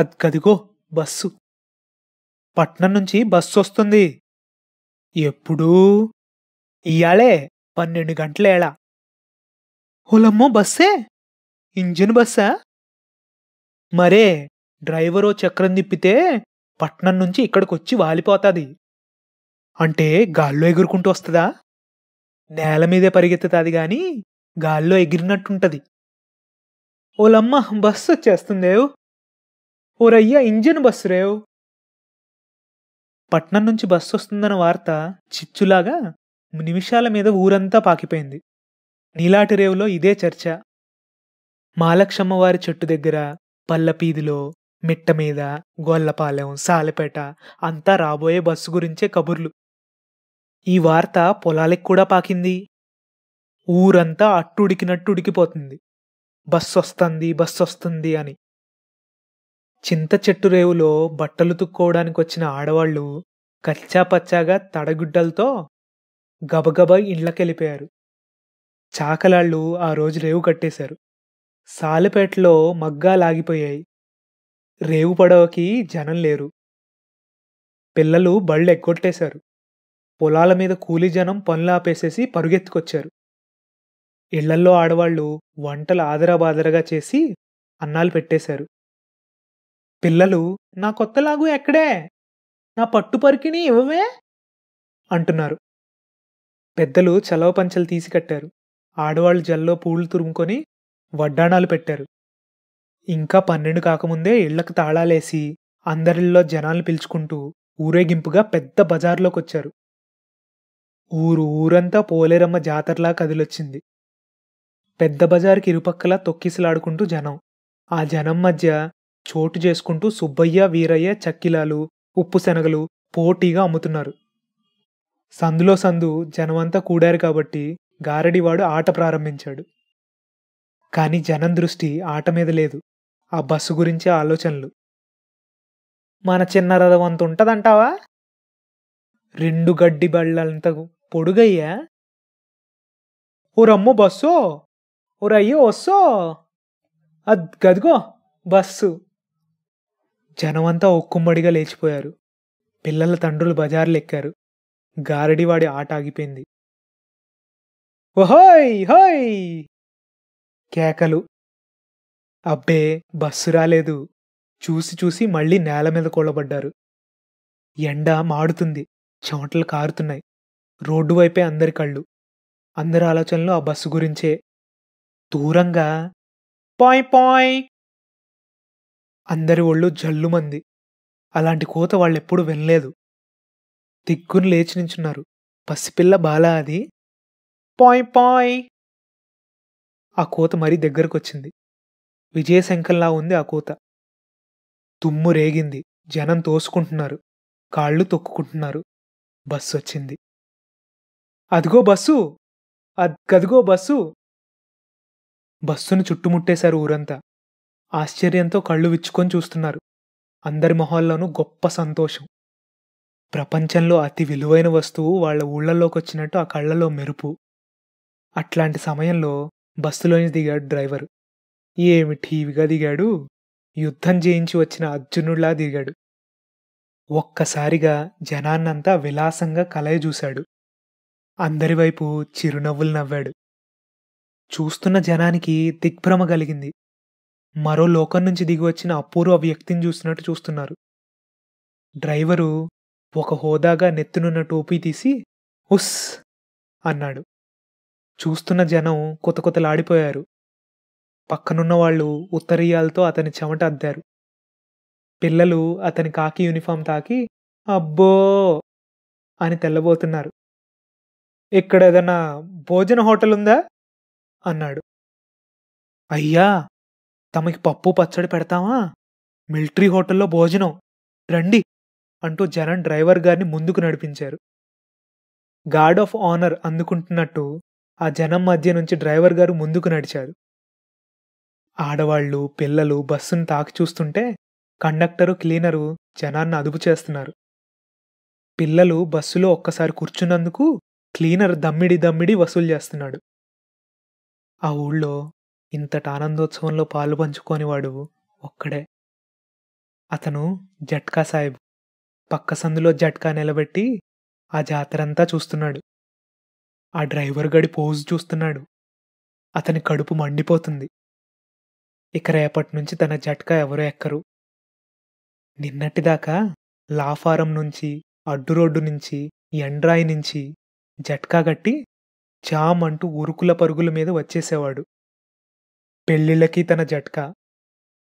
అద్గదిగో bus పట్నం నుంచి bus వస్తుంది ఎప్పుడూ ఇయాలే పన్నెండు గంటలేళ హులమ్మో బస్సే ఇంజిన్ బస్సా మరే డ్రైవరో చక్రం తిప్పితే పట్నం నుంచి ఇక్కడికొచ్చి వాలిపోతాది అంటే గాల్లో ఎగురుకుంటూ వస్తుందా నేల మీదే పరిగెత్తుతాది గాని గాల్లో ఎగిరినట్టుంటది ఓలమ్మ బస్సు వచ్చేస్తుందేవు ఓ రయ్యా ఇంజిన్ బస్సు రేవ్ పట్నం నుంచి బస్సు వస్తుందన్న వార్త చిచ్చులాగా నిమిషాల మీద ఊరంతా పాకిపోయింది నీలాటి రేవులో ఇదే చర్చ మాలక్షమ్మవారి చెట్టు దగ్గర పల్లపీదిలో మిట్ట మీద గొల్లపాలెం సాలెపేట అంతా రాబోయే బస్సు గురించే కబుర్లు ఈ వార్త పొలాలకి కూడా పాకింది ఊరంతా అట్టుడికినట్టు ఉడికిపోతుంది బస్సు వస్తుంది బస్సు వస్తుంది అని చింత చెట్టు రేవులో బట్టలు తుక్కోవడానికి వచ్చిన ఆడవాళ్లు కచ్చాపచ్చాగా తడగుడ్డలతో గబగబ ఇండ్లకెళ్ళిపోయారు చాకలాళ్ళు ఆ రోజు రేవు కట్టేశారు సాలెపేటలో మగ్గాలాగిపోయాయి రేవు పడవకి జనం లేరు పిల్లలు బళ్ళు ఎగ్గొట్టేశారు పొలాల మీద కూలీ జనం పనులు ఆపేసేసి పరుగెత్తుకొచ్చారు ఇళ్లల్లో ఆడవాళ్లు వంటలు ఆదరాబాదరగా చేసి అన్నాలు పెట్టేశారు పిల్లలు నా కొత్త లాగు ఎక్కడే నా పట్టు పరికిని ఇవ్వవే అంటున్నారు పెద్దలు చలవ పంచలు తీసి కట్టారు ఆడవాళ్ళు జల్లో పూలు తురుముకొని వడ్డాణాలు పెట్టారు ఇంకా పన్నెండు కాకముందే ఇళ్లకు తాళాలేసి అందరిలో జనాలు పిలుచుకుంటూ ఊరేగింపుగా పెద్ద బజార్లోకి వచ్చారు ఊరు ఊరంతా పోలేరమ్మ జాతరలా కదిలొచ్చింది పెద్ద బజార్కి ఇరుపక్కల తొక్కిసలాడుకుంటూ జనం ఆ జనం మధ్య చోటు చేసుకుంటూ సుబ్బయ్య వీరయ్య చక్కిలాలు ఉప్పు శనగలు పోటీగా అమ్ముతున్నారు సందులో సందు జనమంతా కూడారు కాబట్టి గారడివాడు ఆట ప్రారంభించాడు కాని జనం దృష్టి ఆట మీద లేదు ఆ బస్సు గురించి ఆలోచనలు మన చిన్న రథం అంత ఉంటదంటావా రెండు గడ్డి బళ్ళంత పొడుగయ్యా ఓరమ్మో బస్సో ఓరయ్యో వస్సో అద్ గదిగో బస్సు జనమంతా ఒక్కుమ్మడిగా లేచిపోయారు పిల్లల తండ్రులు బజార్లెక్కారు గారడివాడి ఆట ఆగిపోయింది ఓహోయ్ హోయ్ కేకలు అబ్బే బస్సు రాలేదు చూసి చూసి మళ్ళీ నేల మీద కూలబడ్డారు ఎండ మాడుతుంది చెమటలు కారుతున్నాయి రోడ్డు వైపే అందరి కళ్ళు అందరి ఆలోచనలు ఆ బస్సు గురించే దూరంగా పాయ్ పాయ్ అందరి ఒళ్ళు జల్లుమంది అలాంటి కోత వాళ్ళెప్పుడు వినలేదు దిక్కును లేచి నించున్నారు పసిపిల్ల బాల అది పాయ్ పాయ్ ఆ కోత మరీ దగ్గరకొచ్చింది విజయశంకల్లా ఉంది ఆ కోత తుమ్ము రేగింది జనం తోసుకుంటున్నారు కాళ్ళు తొక్కుకుంటున్నారు బస్సు వచ్చింది అదిగో బస్సు అద్గదిగో బస్సు బస్సును చుట్టుముట్టేశారు ఊరంతా ఆశ్చర్యంతో కళ్ళు విచ్చుకొని చూస్తున్నారు అందరి మొహాల్లోనూ గొప్ప సంతోషం ప్రపంచంలో అతి విలువైన వస్తువు వాళ్ళ ఊళ్ళల్లోకి వచ్చినట్టు ఆ కళ్ళలో మెరుపు అట్లాంటి సమయంలో బస్సులోంచి దిగాడు డ్రైవర్ ఏమి ఠీవిగా దిగాడు యుద్ధం చేయించి వచ్చిన అర్జునుడిలా దిగాడు ఒక్కసారిగా జనాన్నంతా విలాసంగా కలయ చూశాడు అందరివైపు చిరునవ్వులు నవ్వాడు చూస్తున్న జనానికి దిగ్భ్రమ కలిగింది మరో లోకం నుంచి దిగి వచ్చిన అపూర్వ వ్యక్తిని చూస్తున్నట్టు చూస్తున్నారు డ్రైవరు ఒక హోదాగా నెత్తునున్న టోపీ తీసి ఉస్ అన్నాడు చూస్తున్న జనం కొత్త కొత్తలాడిపోయారు పక్కనున్న వాళ్ళు ఉత్తరీయాలతో అతని చెమట అద్దారు పిల్లలు అతని కాకి యూనిఫామ్ తాకి అబ్బో అని తెల్లబోతున్నారు ఇక్కడ ఏదన్నా భోజన హోటల్ ఉందా అన్నాడు అయ్యా తమకి పప్పు పచ్చడి పెడతామా మిలిటరీ హోటల్లో భోజనం రండి అంటూ జనం డ్రైవర్ గారిని ముందుకు నడిపించారు గార్డ్ ఆఫ్ ఆనర్ అందుకుంటున్నట్టు ఆ జనం మధ్య నుంచి డ్రైవర్ గారు ముందుకు నడిచారు ఆడవాళ్లు పిల్లలు బస్సును తాకి చూస్తుంటే కండక్టరు క్లీనరు జనాన్ని అదుపు చేస్తున్నారు పిల్లలు బస్సులో ఒక్కసారి కూర్చున్నందుకు క్లీనర్ దమ్మిడి దమ్మిడి వసూలు చేస్తున్నాడు ఆ ఊళ్ళో ఇంతటి ఆనందోత్సవంలో పాలు పంచుకోనివాడు ఒక్కడే అతను జట్కా సాహెబ్ పక్క సందులో జట్కా నిలబెట్టి ఆ జాతరంతా చూస్తున్నాడు ఆ డ్రైవర్ గడి పోజు చూస్తున్నాడు అతని కడుపు మండిపోతుంది ఇక రేపటి నుంచి తన జట్కా ఎవరు ఎక్కరు నిన్నటిదాకా లాఫారం నుంచి అడ్డు రోడ్డు నుంచి ఎండ్రాయి నుంచి జట్కా గట్టి జామ్ అంటూ ఉరుకుల పరుగుల మీద వచ్చేసేవాడు పెళ్ళిళ్ళకి తన జట్కా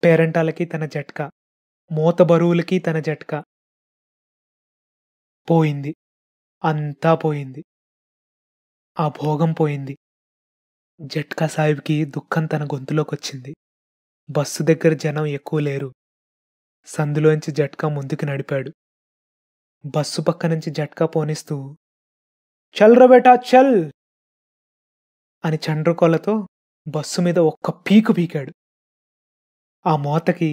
పేరెంటాలకి తన జట్కా మూత బరువులకి తన జట్కా పోయింది అంతా పోయింది ఆ భోగం పోయింది జట్కా సాహిబ్కి దుఃఖం తన గొంతులోకొచ్చింది బస్సు దగ్గర జనం ఎక్కువ లేరు సందులోంచి జట్కా ముందుకు నడిపాడు బస్సు పక్క నుంచి జట్కా పోనిస్తూ చల్ర బేటా చల్ అని చండ్రకోలతో బస్సు మీద ఒక్క పీకు పీకాడు ఆ మోతకి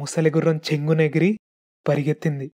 ముసలిగుర్రం చెంగునెగిరి పరిగెత్తింది